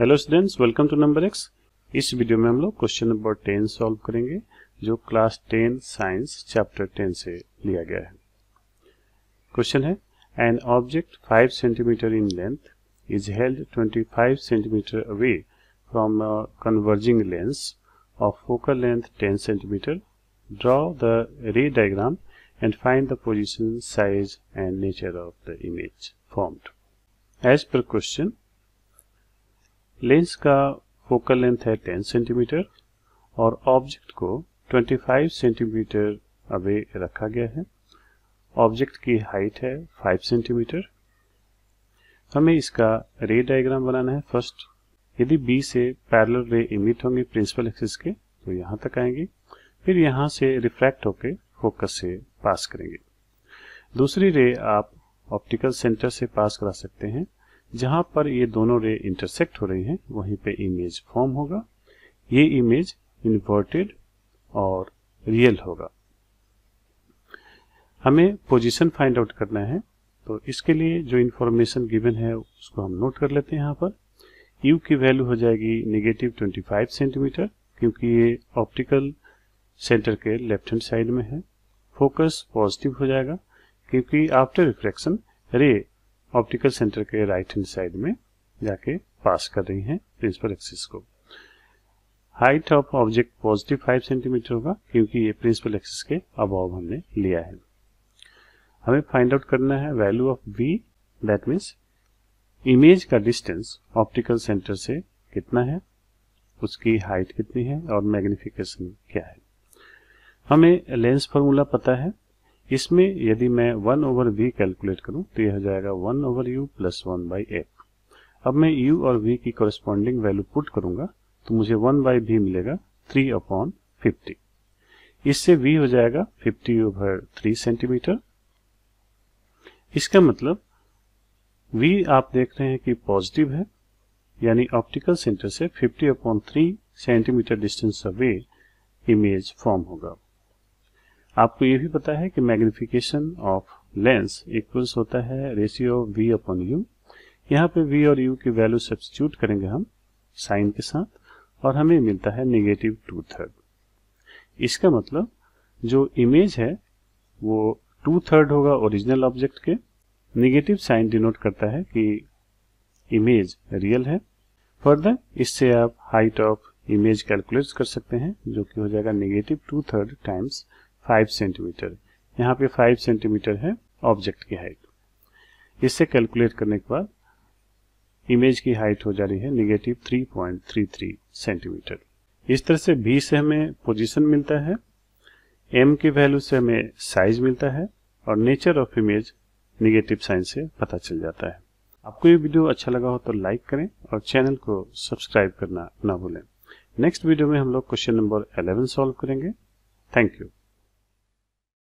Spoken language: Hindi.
hello students welcome to number X इस वीडियो में हम लोग क्वेश्चन नंबर टेन सॉल्व करेंगे जो class ten science chapter ten से लिया गया है क्वेश्चन है an object five centimetre in length is held twenty five centimetre away from converging lens of focal length ten centimetre draw the ray diagram and find the position size and nature of the image formed as पर क्वेश्चन लेंस का फोकल लेंथ है 10 सेंटीमीटर और ऑब्जेक्ट को 25 सेंटीमीटर अवे रखा गया है ऑब्जेक्ट की हाइट है 5 सेंटीमीटर हमें इसका रे डायग्राम बनाना है फर्स्ट यदि बी से पैरेलल रे इमिट होंगे प्रिंसिपल एक्सिस के तो यहाँ तक आएंगे फिर यहाँ से रिफ्रैक्ट होकर फोकस से पास करेंगे दूसरी रे आप ऑप्टिकल सेंटर से पास करा सकते हैं जहां पर ये दोनों रे इंटरसेक्ट हो रही हैं वहीं पे इमेज फॉर्म होगा ये इमेज इन्वर्टेड और रियल होगा हमें पोजीशन फाइंड आउट करना है तो इसके लिए जो इन्फॉर्मेशन गिवन है उसको हम नोट कर लेते हैं यहाँ पर यू की वैल्यू हो जाएगी नेगेटिव 25 सेंटीमीटर क्योंकि ये ऑप्टिकल सेंटर के लेफ्ट हैंड साइड में है फोकस पॉजिटिव हो जाएगा क्योंकि after reflection ray optical centre के राइट हैंड साइड में जाके पास कर रही हैं प्रिंसिपल एक्सिस को height of object positive five centimetre होगा क्योंकि ये प्रिंसिपल एक्सिस के अबाव हमने लिया है हमें फाइंड आउट करना है value of B that means image का डिस्टेंस ऑप्टिकल सेंटर से कितना है उसकी हाइट कितनी है और मैग्निफिकेशन क्या है हमें लेंस फॉर्मूला पता है इसमें यदि मैं वन ओवर वी कैलकुलेट करूं तो यह जाएगा one over U plus one by F अब मैं यू और वी की कॉरेस्पॉन्डिंग वैल्यू पुट करूंगा तो मुझे वन बाई वी मिलेगा थ्री अपॉन फिफ्टी इससे वी हो जाएगा फिफ्टी ओवर थ्री सेंटीमीटर इसका मतलब वी आप देख रहे हैं कि पॉजिटिव है यानी ऑप्टिकल सेंटर से 50 upon three centimetre distance away image form होगा आपको ये भी पता है कि मैग्निफिकेशन ऑफ लेंस इक्वल्स होता है रेशियो वी अपॉन यू यहाँ पे वी और यू की वैल्यू सब्सिट्यूट करेंगे हम साइन के साथ और हमें मिलता है निगेटिव टू थर्ड इसका मतलब जो इमेज है वो टू थर्ड होगा ओरिजिनल ऑब्जेक्ट के निगेटिव साइन डिनोट करता है कि इमेज रियल है फर्दर इससे आप हाइट ऑफ इमेज कैलकुलेट कर सकते हैं जो कि हो जाएगा negative two third times five centimetre यहाँ पे फाइव सेंटीमीटर है ऑब्जेक्ट की हाइट इससे कैलकुलेट करने के बाद इमेज की हाइट हो जा रही है negative three point three three centimetre इस तरह से बी से हमें पोजिशन मिलता है एम की वैल्यू से हमें साइज मिलता है और nature of image negative sign से पता चल जाता है आपको ये वीडियो अच्छा लगा हो तो लाइक करें और चैनल को सब्सक्राइब करना ना भूलें नेक्स्ट वीडियो में हम लोग क्वेश्चन नंबर 11 सॉल्व करेंगे थैंक यू